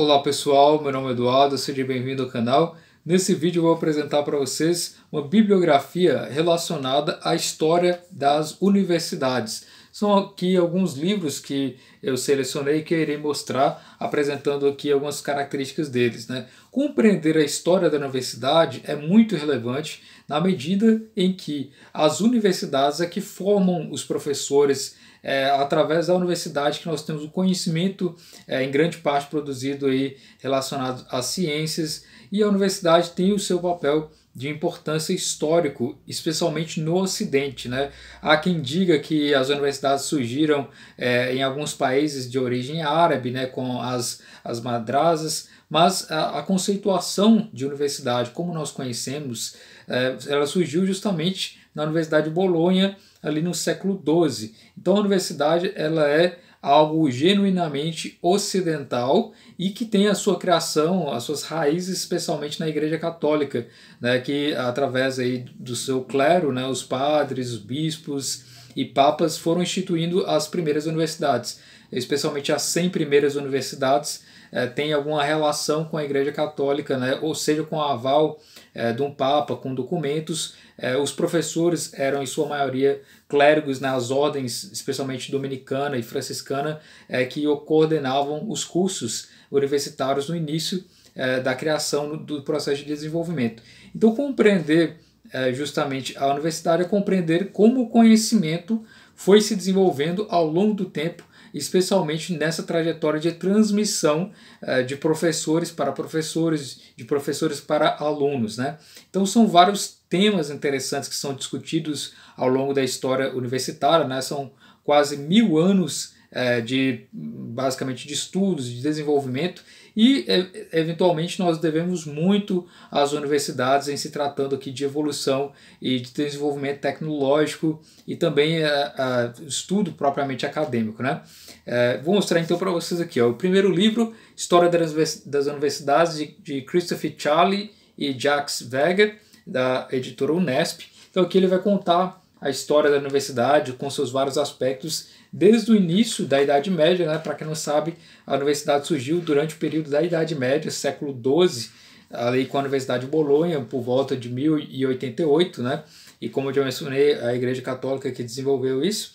Olá pessoal, meu nome é Eduardo, seja bem-vindo ao canal. Nesse vídeo eu vou apresentar para vocês uma bibliografia relacionada à história das universidades. São aqui alguns livros que eu selecionei que eu irei mostrar, apresentando aqui algumas características deles. Né? Compreender a história da universidade é muito relevante na medida em que as universidades é que formam os professores é, através da universidade que nós temos o conhecimento é, em grande parte produzido aí relacionado às ciências e a universidade tem o seu papel de importância histórico, especialmente no Ocidente. Né? Há quem diga que as universidades surgiram é, em alguns países de origem árabe, né, com as, as madrasas, mas a, a conceituação de universidade, como nós conhecemos, é, ela surgiu justamente na Universidade de Bolonha, ali no século XII. Então a universidade ela é algo genuinamente ocidental e que tem a sua criação, as suas raízes, especialmente na Igreja Católica, né, que através aí do seu clero, né, os padres, os bispos e papas foram instituindo as primeiras universidades, especialmente as 100 primeiras universidades é, eh, tem alguma relação com a Igreja Católica, né, ou seja, com o aval é, de um Papa com documentos. É, os professores eram, em sua maioria, clérigos nas ordens, especialmente dominicana e franciscana, é, que coordenavam os cursos universitários no início é, da criação do processo de desenvolvimento. Então, compreender é, justamente a universidade é compreender como o conhecimento foi se desenvolvendo ao longo do tempo especialmente nessa trajetória de transmissão eh, de professores para professores, de professores para alunos. Né? Então, são vários temas interessantes que são discutidos ao longo da história universitária, né? são quase mil anos eh, de basicamente de estudos, de desenvolvimento e, é, eventualmente, nós devemos muito às universidades em se tratando aqui de evolução e de desenvolvimento tecnológico e também é, estudo propriamente acadêmico. Né? É, vou mostrar então para vocês aqui ó, o primeiro livro, História das Universidades, de, Christopher Charlie e Jax Weger, da editora Unesp. Então, aqui ele vai contar a história da universidade com seus vários aspectos desde o início da Idade Média, né? Para quem não sabe, a universidade surgiu durante o período da Idade Média, século XII, ali com a Universidade de Bolonha, por volta de 1088, né? E como eu já mencionei, a Igreja Católica que desenvolveu isso.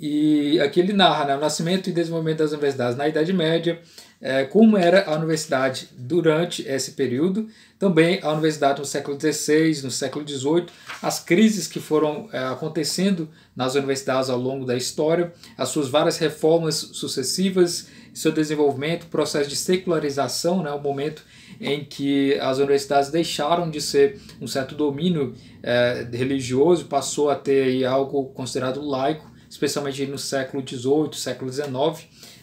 E aqui ele narra né, o nascimento e desenvolvimento das universidades na Idade Média, é, como era a universidade durante esse período, também a universidade no século XVI, no século XVIII, as crises que foram é, acontecendo nas universidades ao longo da história, as suas várias reformas sucessivas, seu desenvolvimento, processo de secularização, né, o momento em que as universidades deixaram de ser um certo domínio é, religioso, passou a ter algo considerado laico, especialmente no século XVIII, século XIX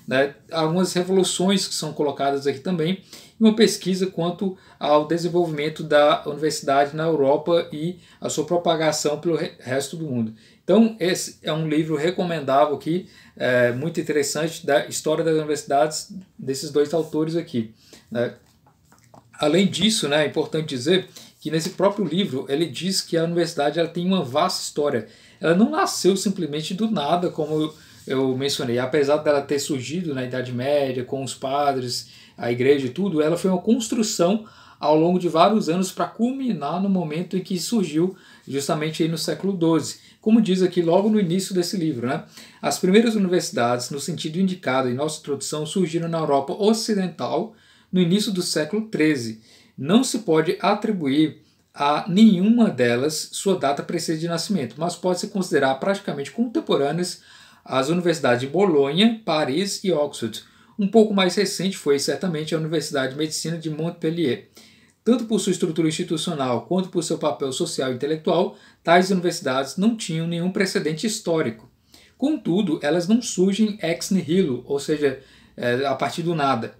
né? Algumas revoluções que são colocadas aqui também, e uma pesquisa quanto ao desenvolvimento da universidade na Europa e a sua propagação pelo resto do mundo. Então, esse é um livro recomendável aqui, é, muito interessante, da história das universidades desses dois autores aqui. Né? Além disso, né, é importante dizer que nesse próprio livro ele diz que a universidade ela tem uma vasta história. Ela não nasceu simplesmente do nada, como eu mencionei, apesar dela ter surgido na Idade Média, com os padres, a igreja e tudo, ela foi uma construção ao longo de vários anos para culminar no momento em que surgiu justamente aí no século XII, como diz aqui logo no início desse livro. Né? As primeiras universidades, no sentido indicado em nossa introdução, surgiram na Europa Ocidental no início do século XIII. Não se pode atribuir a nenhuma delas sua data precisa de nascimento, mas pode se considerar praticamente contemporâneas as universidades de Bolonha, Paris e Oxford. Um pouco mais recente foi certamente a Universidade de Medicina de Montpellier. Tanto por sua estrutura institucional quanto por seu papel social e intelectual, tais universidades não tinham nenhum precedente histórico. Contudo, elas não surgem ex nihilo, ou seja, eh, a partir do nada.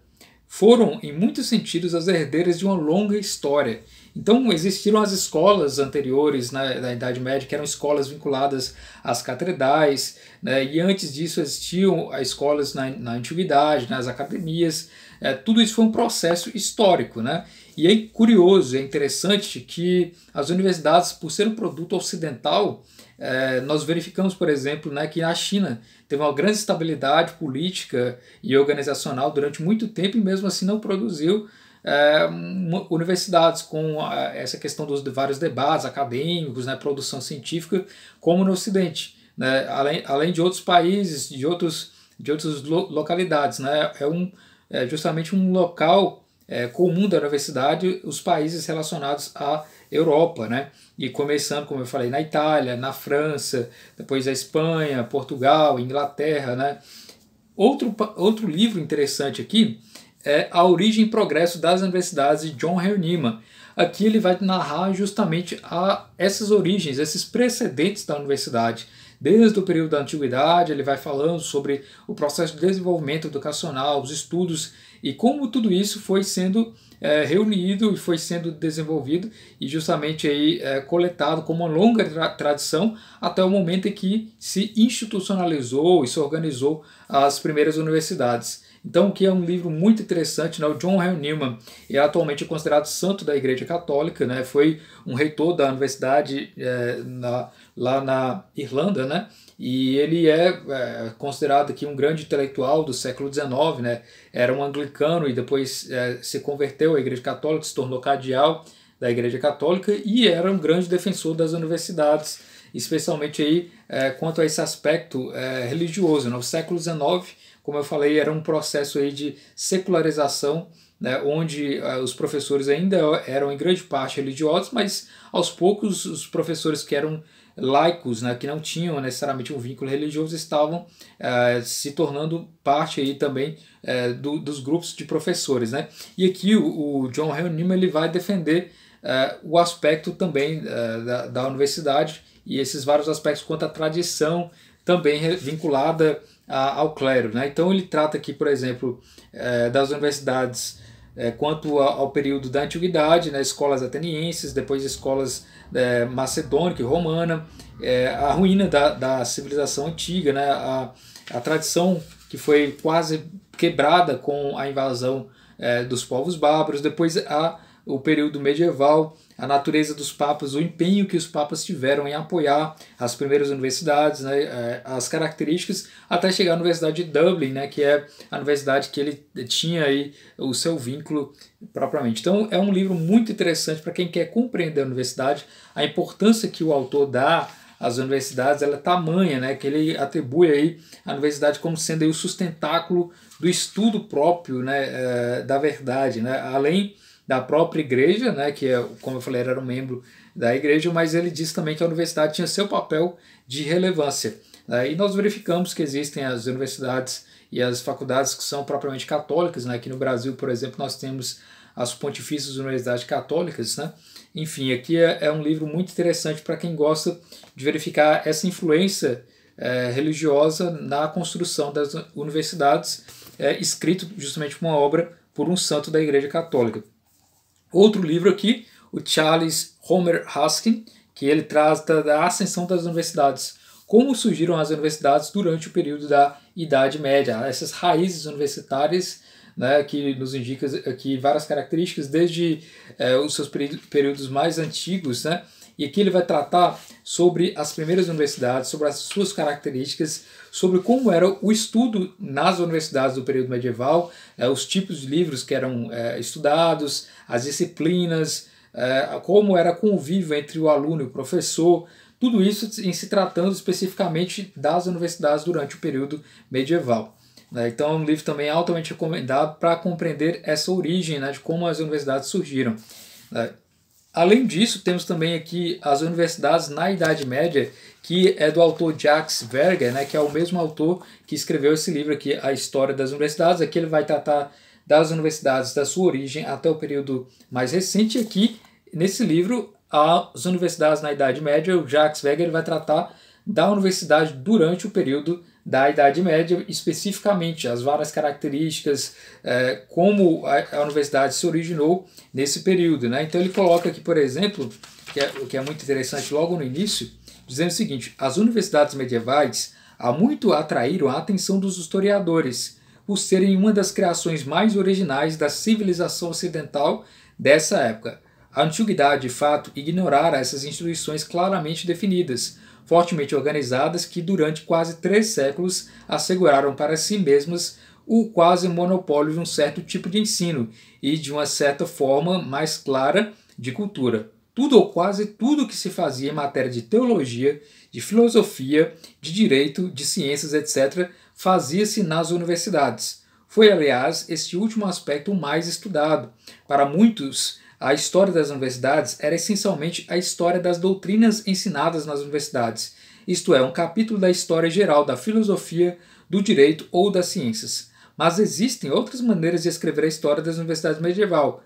Foram, em muitos sentidos, as herdeiras de uma longa história então existiram as escolas anteriores na, né, Idade Média, que eram escolas vinculadas às catedrais, né, e antes disso existiam as ah, escolas na, na antiguidade, nas academias. É, tudo isso foi um processo histórico. Né? E é curioso, é interessante que as universidades, por ser um produto ocidental, é, nós verificamos, por exemplo, né, que a China teve uma grande estabilidade política e organizacional durante muito tempo e mesmo assim não produziu é, universidades com a, essa questão dos vários debates acadêmicos, né, produção científica, como no Ocidente, né, além, além de outros países, de, outros, de outras localidades. Né, é, um, é justamente um local é, comum da universidade os países relacionados à Europa, né? E começando, como eu falei, na Itália, na França, depois a Espanha, Portugal, Inglaterra, né? Outro, outro livro interessante aqui é A Origem e Progresso das Universidades de John Henry Neiman. Aqui ele vai narrar justamente a, essas origens, esses precedentes da universidade. Desde o período da antiguidade, ele vai falando sobre o processo de desenvolvimento educacional, os estudos e como tudo isso foi sendo é, reunido e foi sendo desenvolvido e justamente aí é, coletado como uma longa tra tradição até o momento em que se institucionalizou e se organizou as primeiras universidades. Então, o que é um livro muito interessante, né? o John Henry Newman é atualmente considerado santo da Igreja Católica, né? foi um reitor da universidade é, na, lá na Irlanda, né? e ele é, é, considerado aqui um grande intelectual do século XIX, né? era um anglicano e depois é, se converteu à Igreja Católica, se tornou cardeal da Igreja Católica e era um grande defensor das universidades, especialmente aí, é, quanto a esse aspecto é, religioso. No né, século XIX, como eu falei, era um processo aí de secularização, né, onde uh, os professores ainda eram em grande parte religiosos, mas aos poucos os professores que eram laicos, né, que não tinham necessariamente um vínculo religioso, estavam uh, se tornando parte aí também uh, do, dos grupos de professores. Né? E aqui o, o John Henry Newman ele vai defender o aspecto também da, da universidade e esses vários aspectos quanto à tradição também vinculada a, ao clero. Né? Então ele trata aqui, por exemplo, é, das universidades é, quanto a, ao período da antiguidade, né? escolas atenienses, depois escolas eh, macedônica e romana, a ruína da, da civilização antiga, né? a, a tradição que foi quase quebrada com a invasão dos povos bárbaros, depois a o período medieval, a natureza dos papas, o empenho que os papas tiveram em apoiar as primeiras universidades, né, é, as características, até chegar à Universidade de Dublin, né, que é a universidade que ele tinha aí o seu vínculo propriamente. Então é um livro muito interessante para quem quer compreender a universidade, a importância que o autor dá às universidades, ela é tamanha, né, que ele atribui aí a universidade como sendo o sustentáculo do estudo próprio, né, é, da verdade, né, além da própria igreja, né, que, é, como eu falei, era um membro da igreja, mas ele disse também que a universidade tinha seu papel de relevância. Aí né. e nós verificamos que existem as universidades e as faculdades que são propriamente católicas. Né, aqui no Brasil, por exemplo, nós temos as Pontifícias Universidades Católicas. Né, enfim, aqui é, é um livro muito interessante para quem gosta de verificar essa influência é, religiosa na construção das universidades, é, escrito justamente uma obra por um santo da Igreja Católica. Outro livro aqui, o Charles Homer Haskin, que ele trata da ascensão das universidades. Como surgiram as universidades durante o período da Idade Média, essas raízes universitárias né, que nos indica aqui várias características, desde eh, os seus períodos mais antigos, né, e aqui ele vai tratar sobre as primeiras universidades, sobre as suas características, sobre como era o estudo nas universidades do período medieval, eh, os tipos de livros que eram eh, estudados, as disciplinas, eh, como era convívio entre o aluno e o professor, tudo isso em se tratando especificamente das universidades durante o período medieval. Né. Então, é um livro também altamente recomendado para compreender essa origem né, de como as universidades surgiram. Né. Além disso, temos também aqui as universidades na Idade Média, que é do autor Jacques Verger, né, que é o mesmo autor que escreveu esse livro aqui, A História das Universidades. Aqui ele vai tratar das universidades da sua origem até o período mais recente. E aqui, nesse livro, as universidades na Idade Média, o Jacques Verger vai tratar da universidade durante o período da Idade Média, especificamente as várias características, é, como a, a, universidade se originou nesse período. Né? Então ele coloca aqui, por exemplo, que é, o que é muito interessante logo no início, dizendo o seguinte: as universidades medievais há muito atraíram a atenção dos historiadores, por serem uma das criações mais originais da civilização ocidental dessa época. A antiguidade, de fato, ignorara essas instituições claramente definidas, fortemente organizadas que durante quase três séculos asseguraram para si mesmas o quase monopólio de um certo tipo de ensino e de uma certa forma mais clara de cultura. Tudo ou quase tudo que se fazia em matéria de teologia, de filosofia, de direito, de ciências, etc., fazia-se nas universidades. Foi, aliás, este último aspecto mais estudado. Para muitos, a história das universidades era essencialmente a história das doutrinas ensinadas nas universidades, isto é, um capítulo da história geral da filosofia, do direito ou das ciências. Mas existem outras maneiras de escrever a história das universidades medieval,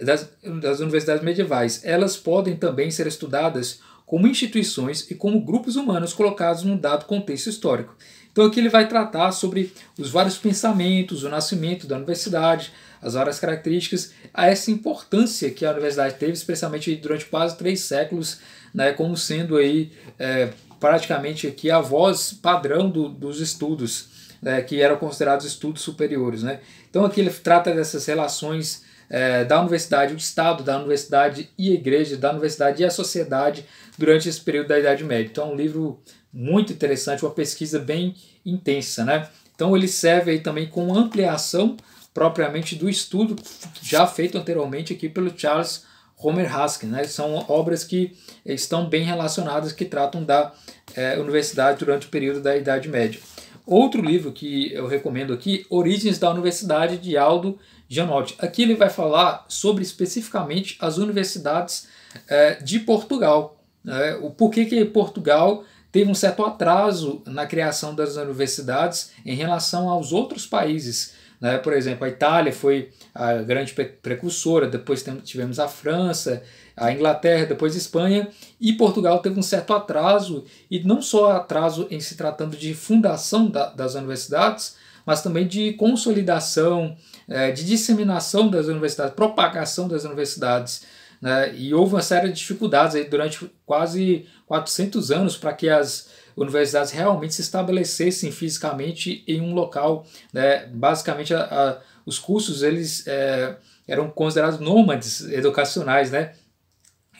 das, das universidades medievais. Elas podem também ser estudadas como instituições e como grupos humanos colocados num dado contexto histórico. Então aqui ele vai tratar sobre os vários pensamentos, o nascimento da universidade, as várias características, a essa importância que a universidade teve, especialmente durante quase três séculos, né, como sendo aí é, praticamente aqui a voz padrão do, dos estudos, né, que eram considerados estudos superiores. Né? Então aqui ele trata dessas relações é, da universidade, o Estado da universidade e a igreja, da universidade e a sociedade durante esse período da Idade Média. Então é um livro muito interessante, uma pesquisa bem intensa, né? Então ele serve aí também com ampliação propriamente do estudo já feito anteriormente aqui pelo Charles Homer Haskins, né? São obras que estão bem relacionadas, que tratam da é, universidade durante o período da Idade Média. Outro livro que eu recomendo aqui, Origens da Universidade, de Aldo Gianotti. Aqui ele vai falar sobre especificamente as universidades é, de Portugal. Né? O porquê que Portugal teve um certo atraso na criação das universidades em relação aos outros países. Né? Por exemplo, a Itália foi a grande precursora, depois tivemos a França, a Inglaterra, depois a Espanha, e Portugal teve um certo atraso, e não só atraso em se tratando de fundação da, das universidades, mas também de consolidação, eh, de disseminação das universidades, propagação das universidades né, e houve uma série de dificuldades aí durante quase 400 anos para que as universidades realmente se estabelecessem fisicamente em um local. Né, basicamente, a, a, os cursos eles é, eram considerados nômades educacionais, né?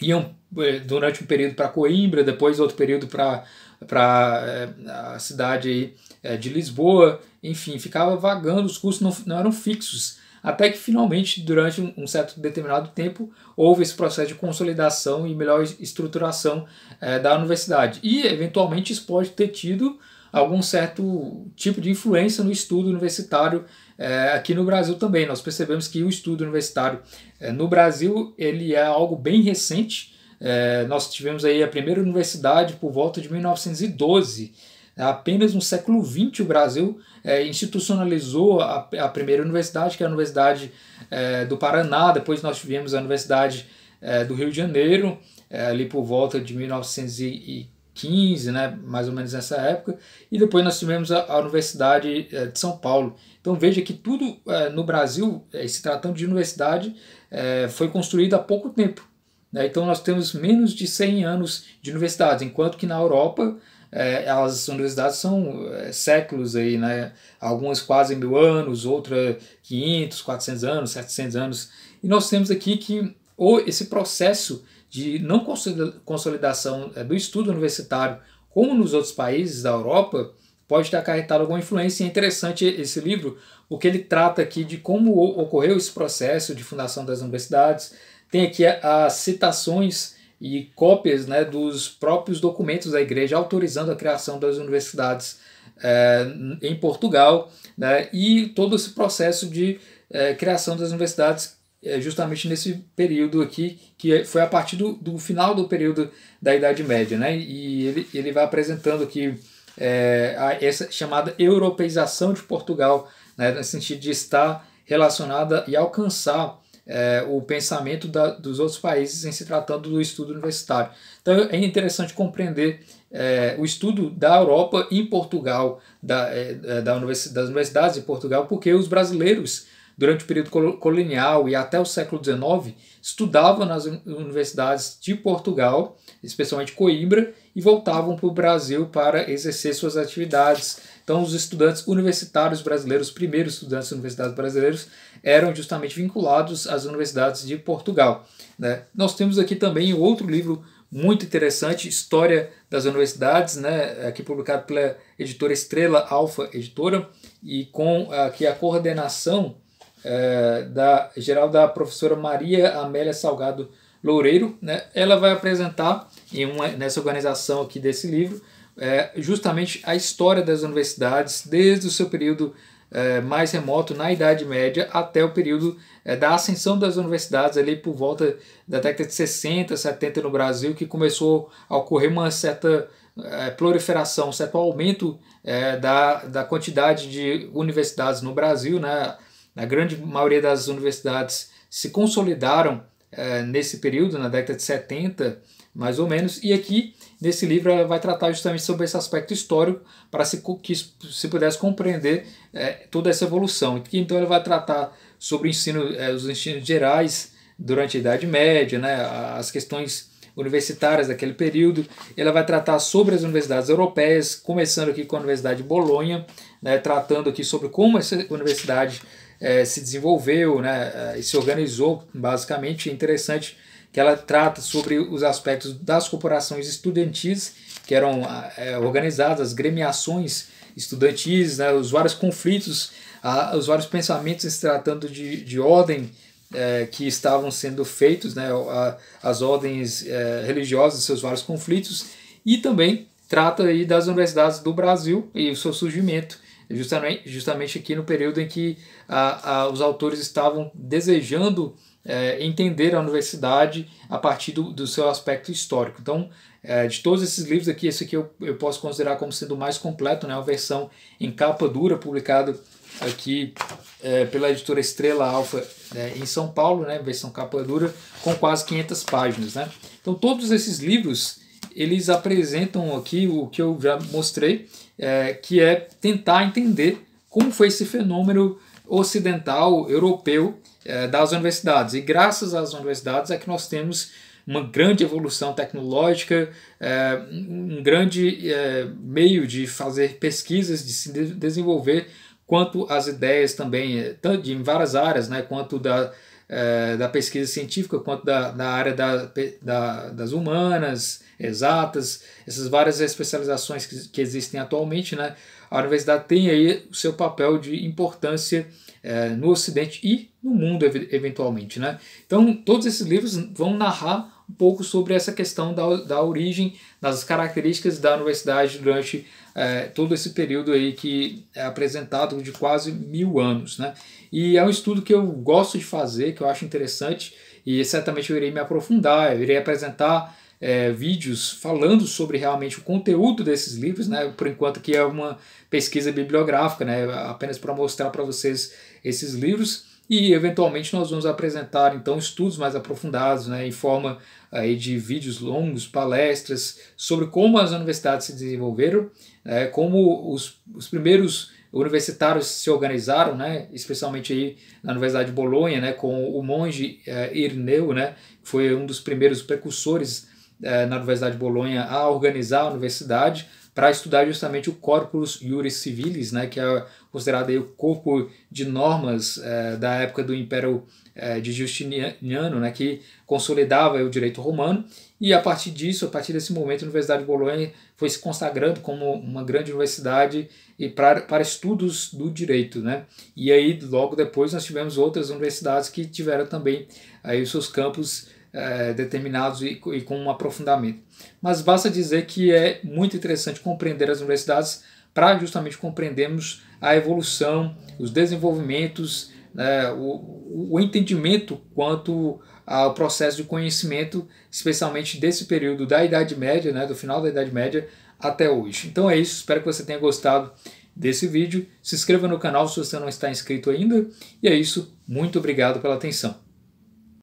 Iam é, durante um período para Coimbra, depois outro período para para é, a cidade é, de Lisboa, enfim, ficava vagando, os cursos não, não eram fixos até que finalmente, durante um certo determinado tempo, houve esse processo de consolidação e melhor estruturação é, da universidade. E, eventualmente, isso pode ter tido algum certo tipo de influência no estudo universitário é, aqui no Brasil também. Nós percebemos que o estudo universitário é, no Brasil ele é algo bem recente. É, nós tivemos aí a primeira universidade por volta de 1912 é apenas no século XX o Brasil é, institucionalizou a, a, primeira universidade, que é a Universidade é, do Paraná, depois nós tivemos a Universidade é, do Rio de Janeiro, é, ali por volta de 1915, né, mais ou menos nessa época, e depois nós tivemos a, a Universidade é, de São Paulo. Então veja que tudo no Brasil, se tratando de universidade, foi construído há pouco tempo. Né? Então nós temos menos de 100 anos de universidades, enquanto que na Europa é, as universidades são é, séculos aí, né? Algumas quase mil anos, outras 500, 400 anos, 700 anos. E nós temos aqui que ou esse processo de não consolidação é, do estudo universitário, como nos outros países da Europa, pode ter acarretado alguma influência. É interessante esse livro, porque ele trata aqui de como ocorreu esse processo de fundação das universidades. Tem aqui as citações e cópias né, dos próprios documentos da igreja autorizando a criação das universidades é, em Portugal né, e todo esse processo de é, criação das universidades é, justamente nesse período aqui, que foi a partir do, do final do período da Idade Média. Né, e ele, ele vai apresentando aqui a, essa chamada europeização de Portugal, né, no sentido de estar relacionada e alcançar é, o pensamento da, dos outros países em se tratando do estudo universitário. Então é interessante compreender é, o estudo da Europa em Portugal, da, é, é da das universidades de Portugal, porque os brasileiros, durante o período colonial e até o século XIX, estudavam nas universidades de Portugal, especialmente Coimbra, e voltavam para o Brasil para exercer suas atividades então, os estudantes universitários brasileiros, os primeiros estudantes universitários brasileiros, eram justamente vinculados às universidades de Portugal. Né? Nós temos aqui também outro livro muito interessante, História das Universidades, né, aqui é, é publicado pela editora Estrela Alfa Editora, e com aqui a coordenação é, da geral da professora Maria Amélia Salgado Loureiro. Né, ela vai apresentar em uma, nessa organização aqui desse livro é, justamente a história das universidades desde o seu período é, mais remoto na Idade Média até o período é, da ascensão das universidades ali por volta da década de 60, 70 no Brasil, que começou a ocorrer uma certa é, proliferação, um certo aumento é, da, da quantidade de universidades no Brasil. Né? A grande maioria das universidades se consolidaram é, nesse período, na década de 70, mais ou menos, e aqui Nesse livro ela vai tratar justamente sobre esse aspecto histórico para se, que se pudesse compreender é, toda essa evolução. Então ela vai tratar sobre o ensino, é, os ensinos gerais durante a Idade Média, né, as questões universitárias daquele período. Ela vai tratar sobre as universidades europeias, começando aqui com a Universidade de Bolonha, né, tratando aqui sobre como essa universidade é, se desenvolveu né, é, e se organizou, basicamente. É interessante que ela trata sobre os aspectos das corporações estudantis que eram ah, é, organizadas, as gremiações estudantis, né, os vários conflitos, a, os vários pensamentos se tratando de, de ordem é, que estavam sendo feitos, né, a, as ordens é, religiosas, seus vários conflitos, e também trata aí das universidades do Brasil e o seu surgimento, justamente, justamente aqui no período em que a, a, os autores estavam desejando é, entender a universidade a partir do, do seu aspecto histórico. Então, é, de todos esses livros aqui, esse aqui eu, eu posso considerar como sendo o mais completo, né? A versão em capa dura, publicado aqui é, pela editora Estrela Alfa né, em São Paulo, né? Versão capa dura, com quase 500 páginas, né? Então, todos esses livros, eles apresentam aqui o que eu já mostrei, é, que é tentar entender como foi esse fenômeno ocidental europeu eh, das universidades. E graças às universidades é que nós temos uma grande evolução tecnológica, eh, um grande eh, meio de fazer pesquisas, de se desenvolver quanto às ideias também, tanto de, em várias áreas, né, quanto da, da pesquisa científica, quanto da, da área da, da, das humanas, exatas, essas várias especializações que, que existem atualmente, né? a universidade tem aí o seu papel de importância é, no Ocidente e no mundo, eventualmente. Né? Então, todos esses livros vão narrar um pouco sobre essa questão da, da origem, das características da universidade durante é, todo esse período aí que é apresentado de quase mil anos. Né? E é um estudo que eu gosto de fazer, que eu acho interessante, e certamente eu irei me aprofundar, eu irei apresentar é, vídeos falando sobre realmente o conteúdo desses livros, né? Por enquanto aqui é uma pesquisa bibliográfica, né? Apenas para mostrar para vocês esses livros e eventualmente nós vamos apresentar então estudos mais aprofundados, né? Em forma aí de vídeos longos, palestras sobre como as universidades se desenvolveram, né? Como os, os primeiros universitários se organizaram, né, especialmente aí na Universidade de Bolonha, né, com o monge é, Irneu, né, que foi um dos primeiros precursores é, na Universidade de Bolonha a organizar a universidade para estudar justamente o corpus iuris civilis, né, que é considerado aí, o corpo de normas é, da época do Império é, de Justiniano, né, que consolidava o direito romano. E a partir disso, a partir desse momento, a Universidade de Bolonha foi se consagrando como uma grande universidade e pra, para estudos do direito. Né? E aí, logo depois, nós tivemos outras universidades que tiveram também aí, os seus campos é, determinados e, e, com um aprofundamento. Mas basta dizer que é muito interessante compreender as universidades para justamente compreendermos a evolução, os desenvolvimentos, né, o, o entendimento quanto ao processo de conhecimento, especialmente desse período da Idade Média, né, do final da Idade Média até hoje. Então é isso, espero que você tenha gostado desse vídeo. Se inscreva no canal se você não está inscrito ainda. E é isso, muito obrigado pela atenção.